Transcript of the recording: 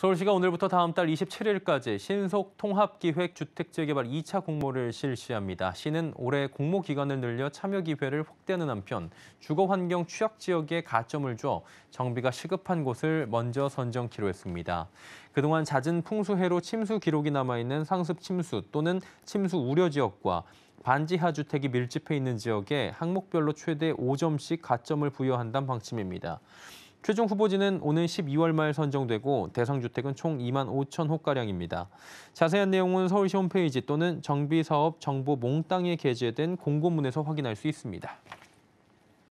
서울시가 오늘부터 다음 달 27일까지 신속 통합기획 주택재개발 2차 공모를 실시합니다. 시는 올해 공모 기간을 늘려 참여 기회를 확대하는 한편 주거 환경 취약 지역에 가점을 줘 정비가 시급한 곳을 먼저 선정키로 했습니다. 그동안 잦은 풍수해로 침수 기록이 남아있는 상습 침수 또는 침수 우려 지역과 반지하 주택이 밀집해 있는 지역에 항목별로 최대 5점씩 가점을 부여한다는 방침입니다. 최종 후보지는 오는 12월 말 선정되고 대상 주택은 총 2만 5천 호가량입니다. 자세한 내용은 서울시 홈페이지 또는 정비사업 정보 몽땅에 게재된 공고문에서 확인할 수 있습니다.